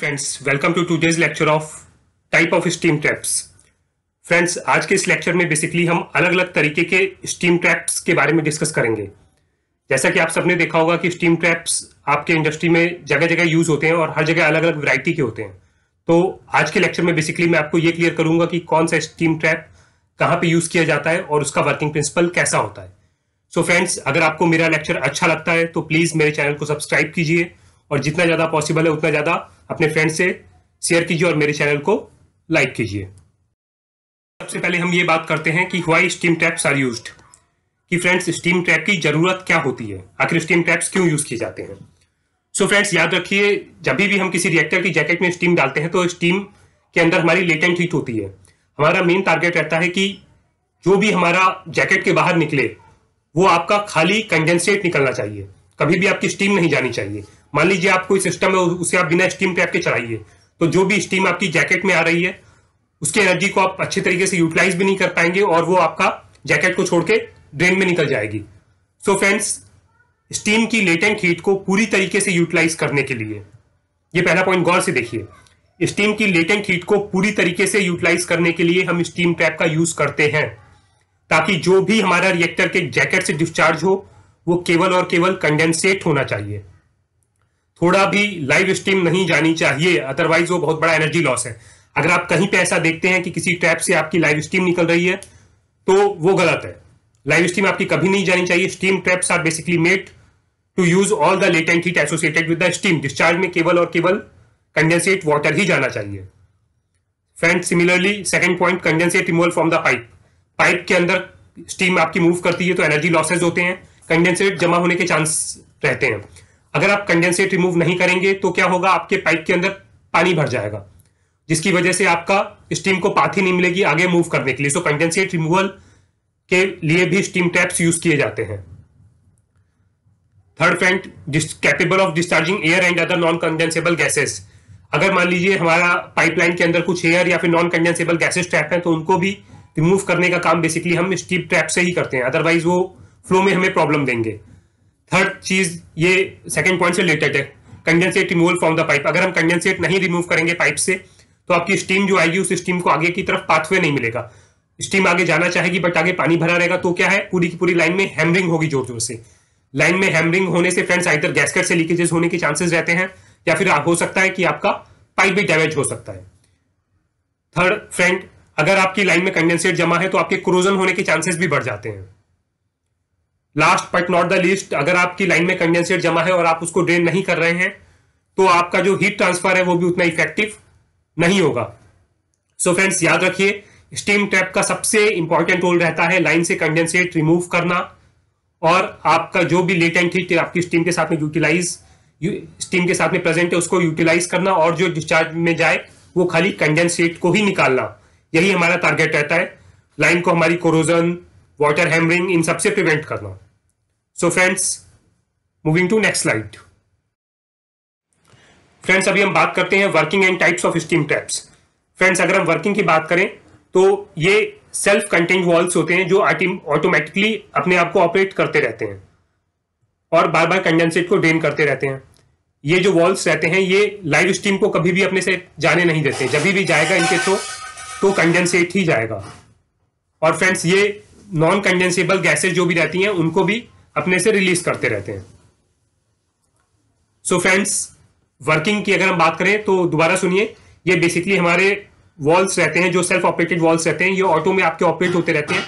Friends welcome to today's lecture of type of steam traps friends आज के इस lecture में बेसिकली हम अलग अलग तरीके के स्टीम ट्रैप्स के बारे में डिस्कस करेंगे जैसा कि आप सबने देखा होगा कि स्टीम ट्रैप्स आपके इंडस्ट्री में जगह जगह यूज होते हैं और हर जगह अलग अलग वैरायटी के होते हैं तो आज के लेक्चर में बेसिकली मैं आपको ये क्लियर करूंगा कि कौन सा स्टीम ट्रैप कहाँ पर यूज किया जाता है और उसका वर्किंग प्रिंसिपल कैसा होता है सो so फ्रेंड्स अगर आपको मेरा लेक्चर अच्छा लगता है तो प्लीज़ मेरे चैनल को सब्सक्राइब कीजिए और जितना ज़्यादा पॉसिबल है उतना ज़्यादा अपने फ्रेंड से शेयर कीजिए और मेरे चैनल को लाइक कीजिए सबसे पहले हम ये बात करते हैं कि why steam traps are used कि फ्रेंड्स स्टीम टैप की जरूरत क्या होती है आखिर स्टीम टैप्स क्यों यूज किए जाते हैं सो so फ्रेंड्स याद रखिए जब भी हम किसी रिएक्टर की जैकेट में स्टीम डालते हैं तो स्टीम के अंदर हमारी लेटेंट हीट होती है हमारा मेन टारगेट रहता है कि जो भी हमारा जैकेट के बाहर निकले वो आपका खाली कंडेंसेट निकलना चाहिए कभी भी आपकी स्टीम नहीं जानी चाहिए मान लीजिए आप कोई सिस्टम है उसे आप बिना स्टीम टैप के चलाइए तो जो भी स्टीम आपकी जैकेट में आ रही है उसकी एनर्जी को आप अच्छे तरीके से यूटिलाइज भी नहीं कर पाएंगे और वो आपका जैकेट को छोड़ के ड्रेन में निकल जाएगी सो फ्रेंड्स स्टीम की लेटेंट हीट को पूरी तरीके से यूटिलाइज करने के लिए ये पहला पॉइंट गौर से देखिए स्टीम की लेटेंट हीट को पूरी तरीके से यूटिलाइज करने के लिए हम स्टीम टैप का यूज करते हैं ताकि जो भी हमारा रिएक्टर के जैकेट से डिस्चार्ज हो वो केवल और केवल कंडेंसेट होना चाहिए थोड़ा भी लाइव स्ट्रीम नहीं जानी चाहिए अदरवाइज वो बहुत बड़ा एनर्जी लॉस है अगर आप कहीं पे ऐसा देखते हैं कि किसी ट्रैप से आपकी लाइव स्ट्रीम निकल रही है तो वो गलत है लाइव स्ट्रीम आपकी कभी नहीं जानी चाहिए steam traps are basically made to use all the latent heat associated with the steam discharge में केवल और केवल कंडेंसेट वाटर ही जाना चाहिए friend similarly second point condensate removal from the pipe pipe के अंदर स्टीम आपकी मूव करती है तो एनर्जी लॉसेज होते हैं कंडेंसेट जमा होने के चांस रहते हैं अगर आप कंडेंसेट रिमूव नहीं करेंगे तो क्या होगा आपके पाइप के अंदर पानी भर जाएगा जिसकी वजह से आपका स्टीम को पाथ ही नहीं मिलेगी आगे मूव करने के लिए सो कंडेंसेट रिमूवल के लिए भी स्टीम टैप्स यूज किए जाते हैं third front capable of discharging air and other non condensable gases अगर मान लीजिए हमारा पाइपलाइन के अंदर कुछ एयर या फिर नॉन कंडेंसेबल गैसेस ट्रैप है तो उनको भी रिमूव करने का काम बेसिकली हम स्टीम ट्रैप से ही करते हैं अदरवाइज वो फ्लो में हमें प्रॉब्लम देंगे थर्ड चीज ये सेकेंड पॉइंट से रिलेटेड है condensate removal from the pipe अगर हम कंडेंसेट नहीं रिमूव करेंगे पाइप से तो आपकी स्टीम जो आएगी उस स्टीम को आगे की तरफ पाथवे नहीं मिलेगा स्टीम आगे जाना चाहेगी बट आगे पानी भरा रहेगा तो क्या है पूरी की पूरी लाइन में हैमरिंग होगी जोर जोर से लाइन में हैमरिंग होने से फ्रेंड्स आइधर गैसकेट से लीकेजेस होने के चांसेस रहते हैं या फिर हो सकता है कि आपका पाइप भी डैमेज हो सकता है थर्ड फ्रेंड अगर आपकी लाइन में कंडेंसेट जमा है तो आपके क्रोजन होने के चांसेस भी बढ़ जाते हैं last but not the least अगर आपकी लाइन में कंडेंसेट जमा है और आप उसको ड्रेन नहीं कर रहे हैं तो आपका जो हीट ट्रांसफर है वो भी उतना इफेक्टिव नहीं होगा सो so फ्रेंड्स याद रखिए स्टीम ट्रैप का सबसे इंपॉर्टेंट रोल रहता है लाइन से कंडेंसेट रिमूव करना और आपका जो भी लेटेंट हीट आपकी स्टीम के साथ में यूटिलाइज स्टीम के साथ में प्रेजेंट है उसको यूटिलाइज करना और जो डिस्चार्ज में जाए वो खाली कंडेंसेट को ही निकालना यही हमारा टारगेट रहता है लाइन को हमारी कोरोजन वाटर हैमरिंग इन सबसे प्रिवेंट करना so friends moving to next slide friends अभी हम बात करते हैं working and types of steam traps friends अगर हम वर्किंग की बात करें तो ये सेल्फ कंटेंट वॉल्व होते हैं जो ऑटोमेटिकली अपने आप को ऑपरेट करते रहते हैं और बार बार कंडेंसेट को ड्रेन करते रहते हैं ये जो वॉल्व रहते हैं ये लाइव स्टीम को कभी भी अपने से जाने नहीं देते जब भी जाएगा इनके थ्रो तो कंडेंसेट ही जाएगा और फ्रेंड्स ये नॉन कंडेंसेबल गैसेज जो भी रहती हैं उनको भी अपने से रिलीज करते रहते हैं सो फ्रेंड्स वर्किंग की अगर हम बात करें तो दोबारा सुनिए ये बेसिकली हमारे वॉल्स रहते हैं जो सेल्फ ऑपरेटेड वॉल्स रहते हैं ये ऑटो में आपके ऑपरेट होते रहते हैं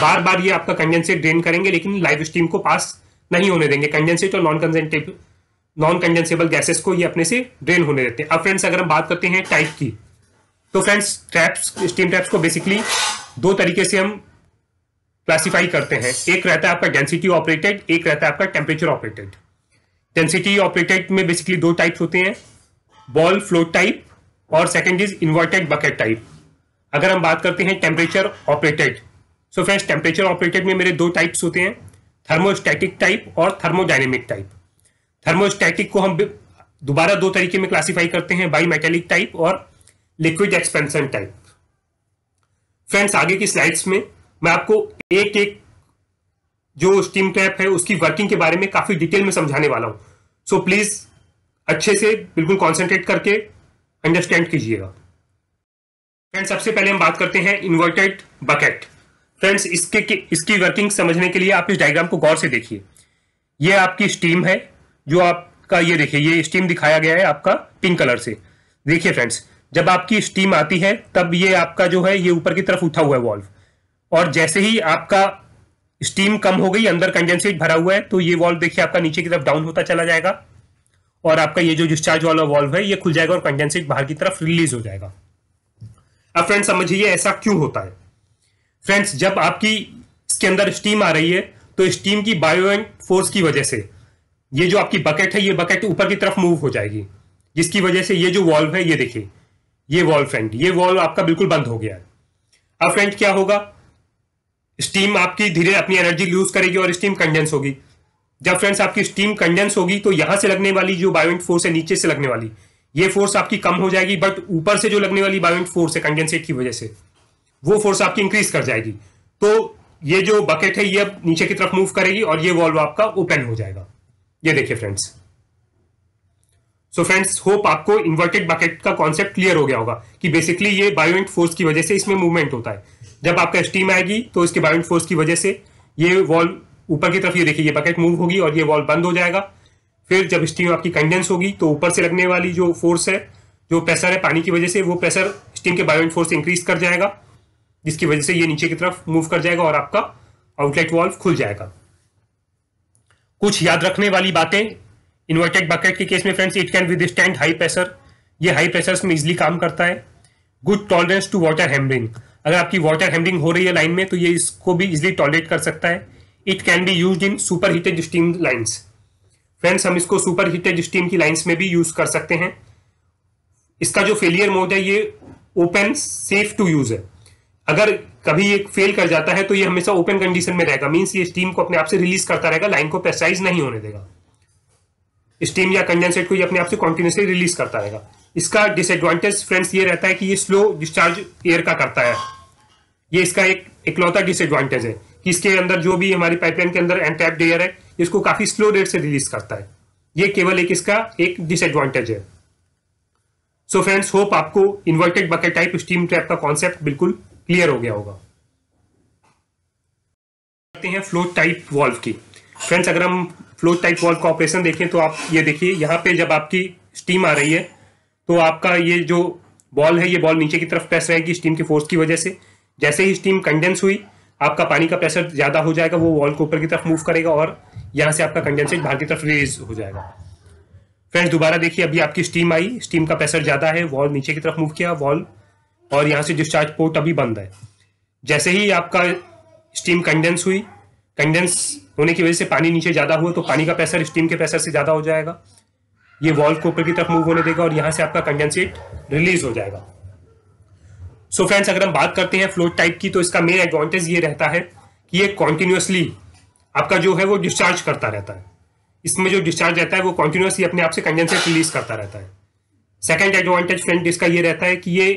बार बार ये आपका कंडेंसेट ड्रेन करेंगे लेकिन लाइव स्ट्रीम को पास नहीं होने देंगे कंडेंसेट और non condensable non condensable gases को ये अपने से ड्रेन होने देते हैं अब फ्रेंड्स अगर हम बात करते हैं टाइप की तो फ्रेंड्स ट्रैप्स स्टीम ट्रैप्स को बेसिकली दो तरीके से हम क्लासीफाई करते हैं एक रहता है आपका डेंसिटी ऑपरेटेड एक रहता है आपका टेम्परेचर ऑपरेटेड डेंसिटी ऑपरेटेड में बेसिकली दो टाइप्स होते हैं बॉल फ्लो टाइप और second is inverted bucket type अगर हम बात करते हैं temperature operated so friends temperature operated में मेरे दो टाइप्स होते हैं थर्मोस्टैटिक टाइप और थर्मोडाइनेमिक टाइप थर्मोस्टैटिक को हम दोबारा दो तरीके में क्लासीफाई करते हैं बाई मेटेलिक टाइप और लिक्विड एक्सपेंसन टाइप फ्रेंड्स आगे की स्लाइड्स में मैं आपको एक एक जो स्टीम टैप है उसकी वर्किंग के बारे में काफी डिटेल में समझाने वाला हूं सो so, प्लीज अच्छे से बिल्कुल कॉन्सेंट्रेट करके अंडरस्टैंड कीजिएगा फ्रेंड्स सबसे पहले हम बात करते हैं इन्वर्टेड बकेट फ्रेंड्स इसके इसकी वर्किंग समझने के लिए आप इस डायग्राम को गौर से देखिए ये आपकी स्टीम है जो आपका ये देखिए ये स्टीम दिखाया गया है आपका पिंक कलर से देखिए फ्रेंड्स जब आपकी स्टीम आती है तब ये आपका जो है ये ऊपर की तरफ उठा हुआ है वॉल्व और जैसे ही आपका स्टीम कम हो गई अंदर कंजेंसेट भरा हुआ है तो ये वॉल्व देखिए आपका नीचे की तरफ डाउन होता चला जाएगा और आपका ये जो डिस्चार्ज वाला वॉल्व है ये खुल जाएगा और कंजेंसेट बाहर की तरफ रिलीज हो जाएगा अब फ्रेंड्स समझिए ऐसा क्यों होता है फ्रेंड्स जब आपकी इसके अंदर स्टीम आ रही है तो स्टीम की बायो फोर्स की वजह से ये जो आपकी बकेट है ये बकेट ऊपर की तरफ मूव हो जाएगी जिसकी वजह से ये जो वॉल्व है ये देखिए ये वॉल्व फ्रेंड ये वॉल्व आपका बिल्कुल बंद हो गया है अब फ्रेंड क्या होगा स्टीम आपकी धीरे अपनी एनर्जी लूज करेगी और स्टीम कंडेंस होगी जब फ्रेंड्स आपकी स्टीम कंडेंस होगी तो यहां से लगने वाली जो बायोइंट फोर्स है नीचे से लगने वाली ये फोर्स आपकी कम हो जाएगी बट ऊपर से जो लगने वाली बायोइंट फोर्स है कंडेंसेट की वजह से वो फोर्स आपकी इंक्रीज कर जाएगी तो ये जो बकेट है ये अब नीचे की तरफ मूव करेगी और ये वॉल्व आपका ओपन हो जाएगा ये देखिए फ्रेंड्स सो फ्रेंड्स होप आपको इन्वर्टेड बकेट का कॉन्सेप्ट क्लियर हो गया होगा कि बेसिकली ये बायोइंट फोर्स की वजह से इसमें मूवमेंट होता है जब आपका स्टीम आएगी तो इसके बाइंड फोर्स की वजह से ये वॉल ऊपर की तरफ ये देखिए ये बकेट मूव होगी और ये वॉल बंद हो जाएगा फिर जब स्टीम आपकी कंडेंस होगी तो ऊपर से लगने वाली जो फोर्स है जो प्रेशर है पानी की वजह से वो प्रेशर स्टीम के बायोइंट फोर्स इंक्रीज कर जाएगा जिसकी वजह से ये नीचे की तरफ मूव कर जाएगा और आपका आउटलेट वॉल्व खुल जाएगा कुछ याद रखने वाली बातें इन्वर्टेड बकेट के केस में friends it can withstand high pressure ये हाई प्रेशर में इजिली काम करता है good tolerance to water hammering अगर आपकी वाटर हैमरिंग हो रही है लाइन में तो ये इसको भी इजिली टॉयलेट कर सकता है it can be used in super heated steam lines friends हम इसको सुपर हीटेड स्टीम की लाइन्स में भी यूज कर सकते हैं इसका जो फेलियर मोड है ये ओपन सेफ टू यूज है अगर कभी ये फेल कर जाता है तो ये हमेशा ओपन कंडीशन में रहेगा मीन्स ये स्टीम को अपने आप से रिलीज करता रहेगा लाइन को प्रेसराइज नहीं होने देगा स्टीम या कंडेंसेट को ये अपने आप से कॉन्टिन्यूसली रिलीज करता रहेगा इसका डिसएडवांटेज फ्रेंड्स ये रहता है कि ये स्लो डिस्चार्ज एयर का करता है ये इसका एक इकलौता डिसएडवांटेज है कि इसके अंदर जो भी हमारी पाइपलाइन के अंदर एनटैप्ड डेयर है इसको काफी स्लो रेट से रिलीज करता है ये केवल एक इसका एक डिसएडवांटेज है सो फ्रेंड्स होप आपको inverted bucket type steam trap का कॉन्सेप्ट बिल्कुल क्लियर हो गया होगा करते हैं फ्लो टाइप वॉल्व की फ्रेंड्स अगर हम फ्लो टाइप वॉल्व का ऑपरेशन देखें तो आप ये देखिए यहां पे जब आपकी स्टीम आ रही है तो आपका ये जो बॉल है ये बॉल नीचे की तरफ प्रेस रहेगी स्टीम के फोर्स की वजह से जैसे ही स्टीम कंडेंस हुई आपका पानी का प्रेशर ज़्यादा हो जाएगा वो वॉल के ऊपर की तरफ मूव करेगा और यहाँ से आपका कंडेंसेट बाहर की तरफ रिलीज हो जाएगा फ्रेंड्स दोबारा देखिए अभी आपकी स्टीम आई स्टीम का प्रेशर ज़्यादा है वॉल नीचे की तरफ मूव किया वॉल और यहाँ से डिस्चार्ज पोर्ट अभी बंद है जैसे ही आपका स्टीम कंडेंस हुई कंडेंस होने की वजह से पानी नीचे ज़्यादा हुआ तो पानी का प्रेशर स्टीम के प्रेशर से ज़्यादा हो जाएगा ये वॉल को ऊपर की तरफ मूव होने देगा और यहाँ से आपका कंडेंसेट रिलीज हो जाएगा सो so फ्रेंड्स अगर हम बात करते हैं फ्लोट टाइप की तो इसका मेन एडवांटेज ये रहता है कि ये कॉन्टिन्यूसली आपका जो है वो डिस्चार्ज करता रहता है इसमें जो डिस्चार्ज रहता है वो कॉन्टिन्यूसली अपने आप से कंडेंसेट रिलीज करता रहता है सेकेंड एडवांटेज फ्रेंड इसका ये रहता है कि ये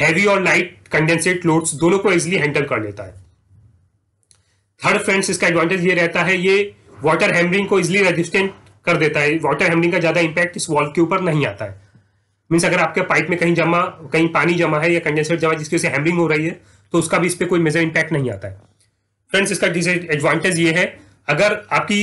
हैवी और लाइट कंडेंसेट लोड्स दोनों को इजिली हैंडल कर लेता है थर्ड फ्रेंड्स इसका एडवांटेज ये रहता है ये वाटर हैमरिंग को इजिली रेजिस्टेंट कर देता है वाटर हैमरिंग का ज़्यादा इंपैक्ट इस वॉल्व के ऊपर नहीं आता है मीन्स अगर आपके पाइप में कहीं जमा कहीं पानी जमा है या कंडेंसर जमा जिसकी वजह से हैमरिंग हो रही है तो उसका भी इस पर कोई मेजर इंपैक्ट नहीं आता है फ्रेंड्स इसका डिसएडवांटेज ये है अगर आपकी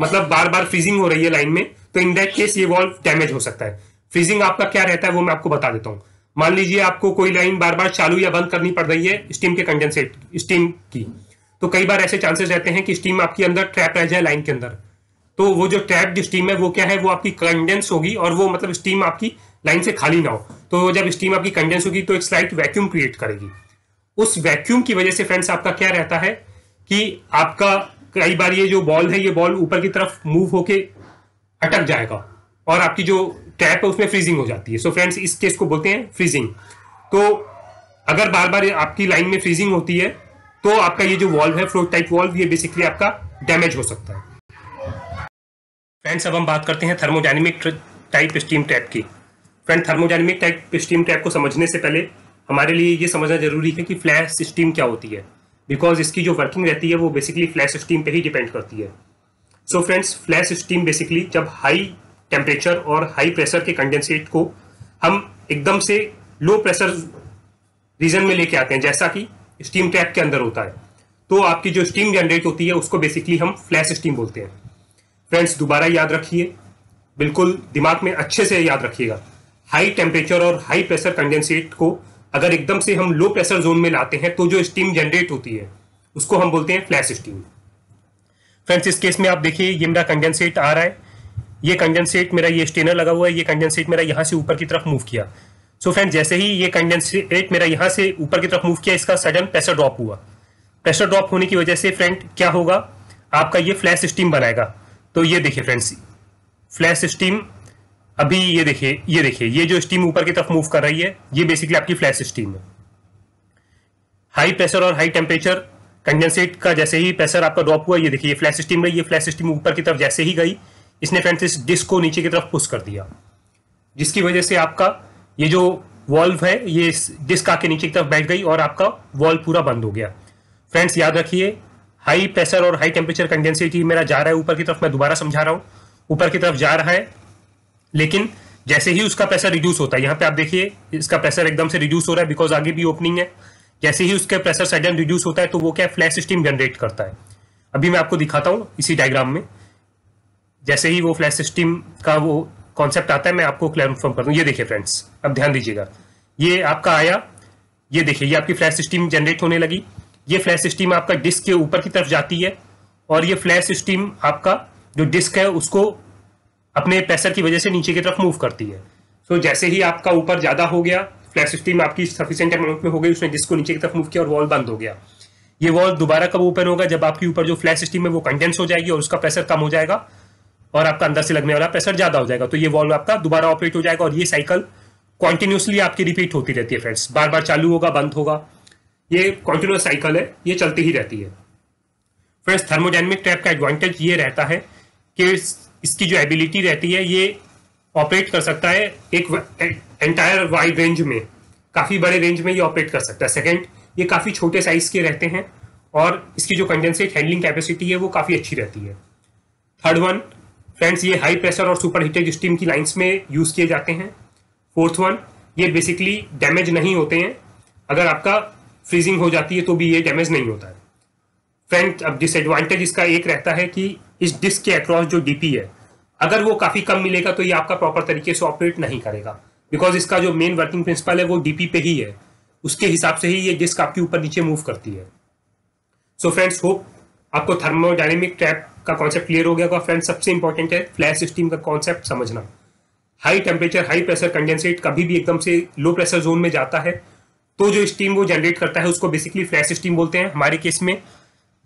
मतलब बार बार फ्रीजिंग हो रही है लाइन में तो इन दैट केस ये वॉल्व डैमेज हो सकता है फ्रीजिंग आपका क्या रहता है वो मैं आपको बता देता हूँ मान लीजिए आपको कोई लाइन बार बार चालू या बंद करनी पड़ रही है स्टीम के कंडेंसेट स्टीम की तो कई बार ऐसे चांसेस रहते हैं कि स्टीम आपके अंदर ट्रैप रह जाए लाइन के अंदर तो वो जो ट्रैप स्टीम है वो क्या है वो आपकी कंडेंस होगी और वो मतलब स्टीम आपकी लाइन से खाली ना हो तो जब स्टीम आपकी कंडेंस होगी तो एक स्लाइट वैक्यूम क्रिएट करेगी उस वैक्यूम की वजह से फ्रेंड्स आपका क्या रहता है कि आपका कई बार ये जो बॉल है ये बॉल ऊपर की तरफ मूव होके अटक जाएगा और आपकी जो टैप है उसमें फ्रीजिंग हो जाती है सो so फ्रेंड्स इस केस को बोलते हैं फ्रीजिंग तो अगर बार बार आपकी लाइन में फ्रीजिंग होती है तो आपका ये जो वॉल्व है फ्लोट टाइप वॉल्व ये बेसिकली आपका डैमेज हो सकता है फ्रेंड्स अब हम बात करते हैं थर्मोडाइनमिक टाइप स्टीम ट्रैप की friend thermodynamic type steam type को समझने से पहले हमारे लिए ये समझना जरूरी है कि फ्लैश स्टीम क्या होती है बिकॉज इसकी जो वर्किंग रहती है वो बेसिकली फ्लैश स्टीम पे ही डिपेंड करती है so friends flash steam basically जब हाई टेम्परेचर और हाई प्रेशर के कंडेंसेट को हम एकदम से लो प्रेशर रीजन में लेके आते हैं जैसा कि स्टीम ट्रैप के अंदर होता है तो आपकी जो स्टीम जनरेट होती है उसको बेसिकली हम फ्लैश स्टीम बोलते हैं फ्रेंड्स दोबारा याद रखिए बिल्कुल दिमाग में अच्छे से याद रखिएगा हाई टेम्परेचर और हाई प्रेशर कंडेंसेट को अगर एकदम से हम लो प्रेशर जोन में लाते हैं तो जो स्टीम जनरेट होती है उसको हम बोलते हैं फ्लैश स्टीम फ्रेंड्स इस केस में आप देखिए ये मेरा कंडेंसेट आ रहा है ये कंडेंसेट मेरा ये स्टेनर लगा हुआ है ये कंडेंसेट मेरा यहाँ से ऊपर की तरफ मूव किया सो so फ्रेंड्स जैसे ही ये कंडेंसेट मेरा यहाँ से ऊपर की तरफ मूव किया इसका सडन प्रेशर ड्रॉप हुआ प्रेशर ड्रॉप होने की वजह से फ्रेंड क्या होगा आपका ये फ्लैश स्टीम बनाएगा तो ये देखिए फ्रेंड्स फ्लैश स्टीम अभी ये देखिए ये देखिए ये जो स्टीम ऊपर की तरफ मूव कर रही है ये बेसिकली आपकी फ्लैश स्टीम है हाई प्रेशर और हाई टेम्परेचर कंडेंसेट का जैसे ही प्रेशर आपका ड्रॉप हुआ ये देखिए ये फ्लैश स्टीम रही ये फ्लैश स्टीम ऊपर की तरफ जैसे ही गई इसने फ्रेंड्स इस डिस्क को नीचे की तरफ पुश कर दिया जिसकी वजह से आपका ये जो वॉल्व है ये डिस्क आके नीचे की तरफ बैठ गई और आपका वॉल्व पूरा बंद हो गया फ्रेंड्स याद रखिए हाई प्रेशर और हाई टेम्परेचर ये मेरा जा रहा है ऊपर की तरफ मैं दोबारा समझा रहा हूँ ऊपर की तरफ जा रहा है लेकिन जैसे ही उसका पैसा रिड्यूस होता है यहाँ पे आप देखिए इसका प्रेशर एकदम से रिड्यूस हो रहा है बिकॉज आगे भी ओपनिंग है जैसे ही उसका प्रेशर सडन रिड्यूस होता है तो वो क्या फ्लैश सिस्टम जनरेट करता है अभी मैं आपको दिखाता हूँ इसी डायग्राम में जैसे ही वो फ्लैश सिस्टम का वो कॉन्सेप्ट आता है मैं आपको क्लैरफॉर्म कर दूँ ये देखिए फ्रेंड्स अब ध्यान दीजिएगा ये आपका आया ये देखिए ये आपकी फ्लैश सिस्टम जनरेट होने लगी ये फ्लैश सिस्टम आपका डिस्क के ऊपर की तरफ जाती है और ये फ्लैश सिस्टम आपका जो डिस्क है उसको अपने प्रेशर की वजह से नीचे की तरफ मूव करती है सो so, जैसे ही आपका ऊपर ज़्यादा हो गया फ्लैश स्टीम आपकी सफिशियंट अमाउंट में हो गई उसने जिसको नीचे की तरफ मूव किया और वॉल बंद हो गया ये वॉल दोबारा कब ओपन होगा जब आपके ऊपर जो फ्लैश स्टीम है वो कंटेंस हो जाएगी और उसका प्रेशर कम हो जाएगा और आपका अंदर से लगने वाला प्रेशर ज़्यादा हो जाएगा तो ये वॉल्व आपका दोबारा ऑपरेट हो जाएगा और ये साइकिल कॉन्टिन्यूसली आपकी रिपीट होती रहती है फ्रेंड्स बार बार चालू होगा बंद होगा ये कॉन्टिन्यूस साइकिल है ये चलती ही रहती है फ्रेंड्स थर्मोडाइनमिक ट्रैप का एडवांटेज ये रहता है कि इसकी जो एबिलिटी रहती है ये ऑपरेट कर सकता है एक एंटायर वाइड रेंज में काफ़ी बड़े रेंज में ये ऑपरेट कर सकता है सेकेंड ये काफ़ी छोटे साइज़ के रहते हैं और इसकी जो कंडेंसेट हैंडलिंग कैपेसिटी है वो काफ़ी अच्छी रहती है थर्ड वन फ्रेंड्स ये हाई प्रेशर और सुपर हीटेड स्टीम की लाइंस में यूज़ किए जाते हैं फोर्थ वन ये बेसिकली डैमेज नहीं होते हैं अगर आपका फ्रीजिंग हो जाती है तो भी ये डैमेज नहीं होता है फ्रेंड अब डिसएडवांटेज इसका एक रहता है कि इस डिस्क के अक्रॉस जो डीपी है अगर वो काफ़ी कम मिलेगा तो ये आपका प्रॉपर तरीके से ऑपरेट नहीं करेगा बिकॉज इसका जो मेन वर्किंग प्रिंसिपल है वो डीपी पे ही है उसके हिसाब से ही ये डिस्क आपके ऊपर नीचे मूव करती है सो फ्रेंड्स होप आपको थर्मोडाइनेमिक ट्रैप का कॉन्सेप्ट क्लियर हो गया होगा फ्रेंड्स सबसे इंपॉर्टेंट है फ्लैश सिस्टम का कॉन्सेप्ट समझना high temperature high pressure condensate कभी भी एकदम से लो प्रेशर जोन में जाता है तो जो स्टीम वो जनरेट करता है उसको बेसिकली फ्लैश स्टीम बोलते हैं हमारे केस में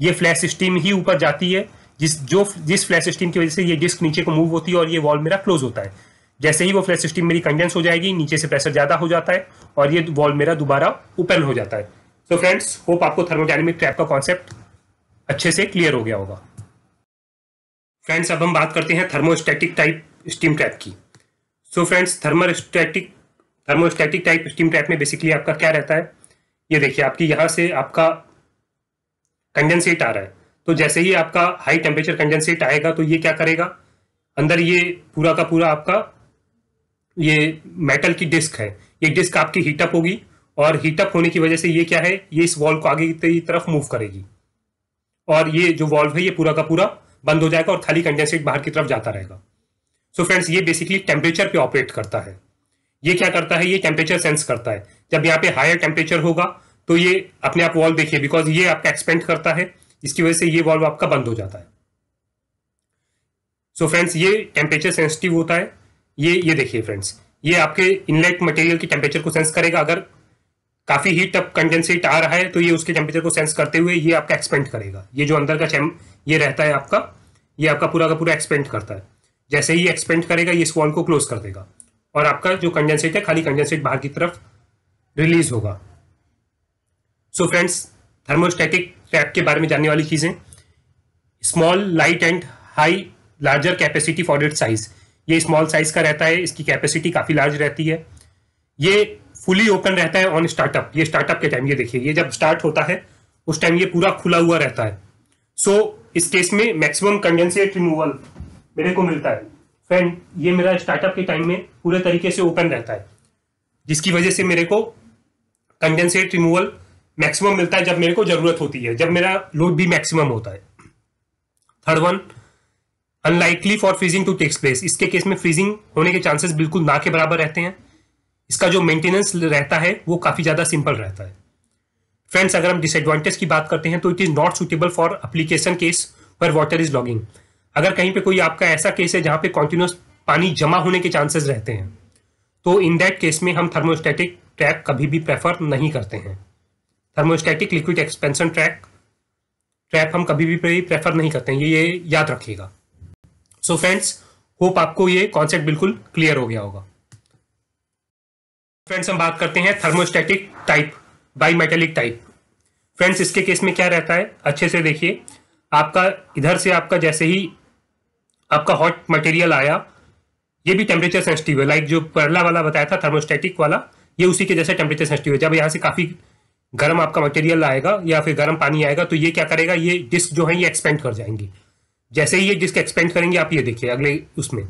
ये फ्लैश स्टीम ही ऊपर जाती है जिस जो जिस फ्लैश स्टीम की वजह से ये डिस्क नीचे को मूव होती है और ये वॉल मेरा क्लोज होता है जैसे ही वो फ्लैश सिस्टम मेरी कंडेंस हो जाएगी नीचे से प्रेशर ज़्यादा हो जाता है और ये वॉल मेरा दोबारा ओपन हो जाता है सो फ्रेंड्स होप आपको थर्मोडाइनमिक ट्रैप का कॉन्सेप्ट अच्छे से क्लियर हो गया होगा फ्रेंड्स अब हम बात करते हैं थर्मोस्टैटिक टाइप स्टीम ट्रैप की so friends thermostatic thermostatic type steam trap में बेसिकली आपका क्या रहता है ये देखिए आपकी यहाँ से आपका कंडेंसेट आ रहा है तो जैसे ही आपका हाई टेम्परेचर कंडेंसेट आएगा तो ये क्या करेगा अंदर ये पूरा का पूरा आपका ये मेटल की डिस्क है ये डिस्क आपकी हीटअप होगी और हीटअप होने की वजह से ये क्या है ये इस वॉल्व को आगे की तरफ मूव करेगी और ये जो वॉल्व है ये पूरा का पूरा बंद हो जाएगा और खाली कंडेंसेट बाहर की तरफ जाता रहेगा सो so फ्रेंड्स ये बेसिकली टेम्परेचर पे ऑपरेट करता है ये क्या करता है ये टेम्परेचर सेंस करता है जब यहाँ पे हायर टेम्परेचर होगा तो ये अपने आप वॉल्व देखिए बिकॉज ये आपका एक्सपेंड करता है जिसकी वजह से ये वॉल्व आपका बंद हो जाता है सो so फ्रेंड्स ये टेम्परेचर सेंसिटिव होता है ये ये देखिए फ्रेंड्स ये आपके इनलेट मटेरियल की टेम्परेचर को सेंस करेगा अगर काफ़ी हीट अप कंडेंसेट आ रहा है तो ये उसके टेम्परेचर को सेंस करते हुए ये आपका एक्सपेंड करेगा ये जो अंदर का चैम ये रहता है आपका ये आपका पूरा का पूरा एक्सपेंड करता है जैसे ही एक्सपेंड करेगा ये इस वॉल्व को क्लोज कर देगा और आपका जो कंडेंसेट है खाली कंडेंसेट बाहर की तरफ रिलीज होगा सो फ्रेंड्स थर्मोस्टैटिक कैप के बारे में जानने वाली चीज़ें small light and high larger capacity for it size ये स्मॉल साइज का रहता है इसकी कैपेसिटी काफ़ी लार्ज रहती है ये फुली ओपन रहता है ऑन स्टार्टअप ये स्टार्टअप के टाइम ये देखिए ये जब स्टार्ट होता है उस टाइम ये पूरा खुला हुआ रहता है सो so, इस केस में मैक्सिमम कंडेंसेट रिमूवल मेरे को मिलता है फ्रेंड ये मेरा स्टार्टअप के टाइम में पूरे तरीके से ओपन रहता है जिसकी वजह से मेरे को कंडेंसेट रिमूवल मैक्सिमम मिलता है जब मेरे को जरूरत होती है जब मेरा लोड भी मैक्सिमम होता है third one unlikely for freezing to takes place इसके केस में फ्रीजिंग होने के चांसेस बिल्कुल ना के बराबर रहते हैं इसका जो मेंटेनेंस रहता है वो काफ़ी ज़्यादा सिंपल रहता है फ्रेंड्स अगर हम डिसएडवांटेज की बात करते हैं तो it is not suitable for application case पर वाटर इज लॉगिंग अगर कहीं पे कोई आपका ऐसा केस है जहाँ पे कॉन्टिन्यूस पानी जमा होने के चांसेस रहते हैं तो इन दैट केस में हम थर्मोस्टेटिक ट्रैप कभी भी प्रेफर नहीं करते हैं thermostatic liquid expansion track trap हम कभी भी प्रेफर नहीं करते हैं ये ये याद रखिएगा सो फ्रेंड्स होप आपको ये कॉन्सेप्ट बिल्कुल क्लियर हो गया होगा फ्रेंड्स हम बात करते हैं thermostatic type bimetallic type friends इसके केस में क्या रहता है अच्छे से देखिए आपका इधर से आपका जैसे ही आपका हॉट मटेरियल आया ये भी टेम्परेचर सेंसिटिव है लाइक जो पहला वाला बताया था थर्मोस्टैटिक वाला ये उसी के जैसे टेम्परेचर सेंसिटिव है जब यहाँ से काफ़ी गर्म आपका मटेरियल आएगा या फिर गर्म पानी आएगा तो ये क्या करेगा ये डिस्क जो है ये एक्सपेंड कर जाएंगे जैसे ही ये डिस्क एक्सपेंड करेंगे आप ये देखिए अगले उसमें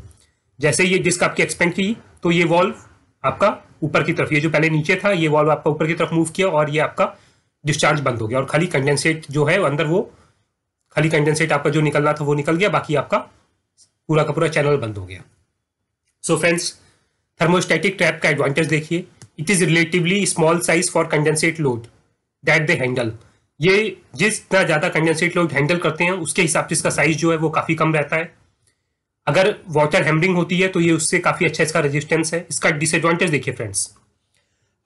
जैसे ये डिस्क आपकी एक्सपेंड की तो ये वॉल्व आपका ऊपर की तरफ ये जो पहले नीचे था ये वॉल्व आपका ऊपर की तरफ मूव किया और ये आपका डिस्चार्ज बंद हो गया और खाली कंडेंसेट जो है अंदर वो खाली कंडेंसेट आपका जो निकलना था वो निकल गया बाकी आपका पूरा का पूरा चैनल बंद हो गया सो फ्रेंड्स थर्मोस्टैटिक ट्रैप का एडवांटेज देखिए it is relatively small size for condensate load that they handle ये जितना ज़्यादा कंडेंसेट लोड हैंडल करते हैं उसके हिसाब से इसका साइज जो है वो काफ़ी कम रहता है अगर वाटर हैमरिंग होती है तो ये उससे काफ़ी अच्छा इसका रेजिस्टेंस है इसका डिसएडवांटेज देखिए फ्रेंड्स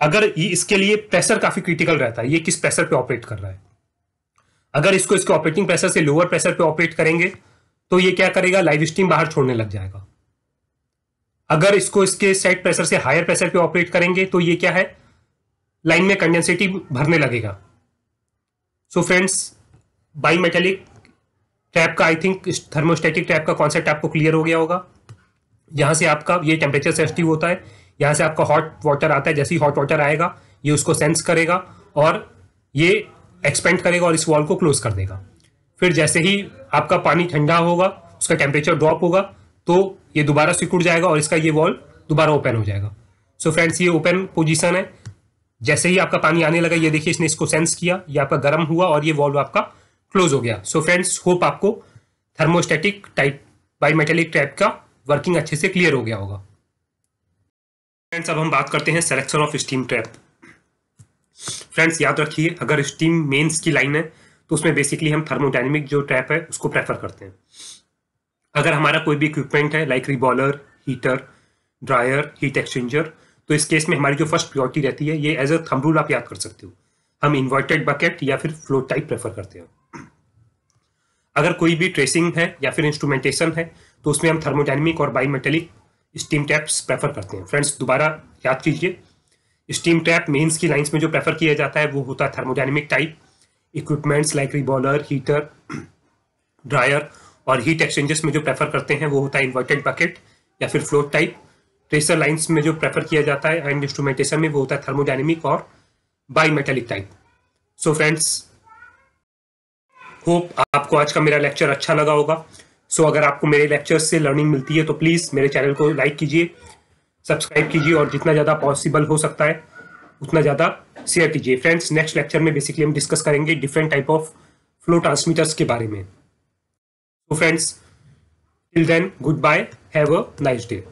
अगर ये इसके लिए प्रेशर काफ़ी क्रिटिकल रहता है ये किस प्रेशर पे ऑपरेट कर रहा है अगर इसको इसके ऑपरेटिंग प्रेशर से लोअर प्रेशर पे ऑपरेट करेंगे तो ये क्या करेगा लाइव स्ट्रीम बाहर छोड़ने लग जाएगा अगर इसको इसके सेट प्रेशर से हायर प्रेशर पे ऑपरेट करेंगे तो ये क्या है लाइन में कंडेंसिटी भरने लगेगा so friends bimetallic trap का आई थिंक थर्मोस्टेटिक ट्रैप का कॉन्सेप्ट आपको क्लियर हो गया होगा यहाँ से आपका ये टेम्परेचर सेंसिटिव होता है यहाँ से आपका हॉट वाटर आता है जैसे ही हॉट वाटर आएगा ये उसको सेंस करेगा और ये एक्सपेंड करेगा और इस वॉल को क्लोज कर देगा फिर जैसे ही आपका पानी ठंडा होगा उसका टेम्परेचर ड्रॉप होगा तो ये दोबारा सिकुड़ जाएगा और इसका ये वॉल्व दोबारा ओपन हो जाएगा सो so फ्रेंड्स ये ओपन पोजीशन है जैसे ही आपका पानी आने लगा ये देखिए इसने इसको सेंस किया ये आपका गर्म हुआ और ये वॉल्व आपका क्लोज हो गया सो फ्रेंड्स होप आपको थर्मोस्टेटिक टाइप बायोमेटेलिक टाइप का वर्किंग अच्छे से क्लियर हो गया होगा फ्रेंड्स अब हम बात करते हैं selection of steam trap friends याद रखिए अगर स्टीम मेन्स की लाइन है तो उसमें बेसिकली हम थर्मोडाइनमिक जो ट्रैप है उसको प्रेफर करते हैं अगर हमारा कोई भी इक्विपमेंट है like reboiler heater dryer heat exchanger तो इस केस में हमारी जो फर्स्ट प्रियोरिटी रहती है ये एज अ थम रूल आप याद कर सकते हो हम इन्वर्टेड बकेट या फिर फ्लो टाइप प्रेफर करते हैं अगर कोई भी ट्रेसिंग है या फिर इंस्ट्रूमेंटेशन है तो उसमें हम थर्मोडाइनमिक और बायोमेटेलिक स्टीम टैप्स प्रेफर करते हैं फ्रेंड्स दोबारा याद कीजिए स्टीम टैप मेन्स की लाइन्स में जो प्रेफर किया जाता है वो होता है thermodynamic type equipments like reboiler heater dryer और हीट एक्सचेंजेस में जो प्रेफर करते हैं वो होता है इन्वर्टेड बकेट या फिर फ्लोट टाइप ट्रेसर लाइन्स में जो प्रेफर किया जाता है एंड इंस्ट्रूमेंटेशन में वो होता है थर्मोडाइनमिक और by metallic type so friends hope आपको आज का मेरा लेक्चर अच्छा लगा होगा सो so, अगर आपको मेरे लेक्चर से लर्निंग मिलती है तो प्लीज़ मेरे चैनल को लाइक कीजिए सब्सक्राइब कीजिए और जितना ज़्यादा पॉसिबल हो सकता है उतना ज़्यादा शेयर कीजिए फ्रेंड्स नेक्स्ट लेक्चर में बेसिकली हम डिस्कस करेंगे different type of flow transmitters के बारे में So friends, till then, goodbye. Have a nice day.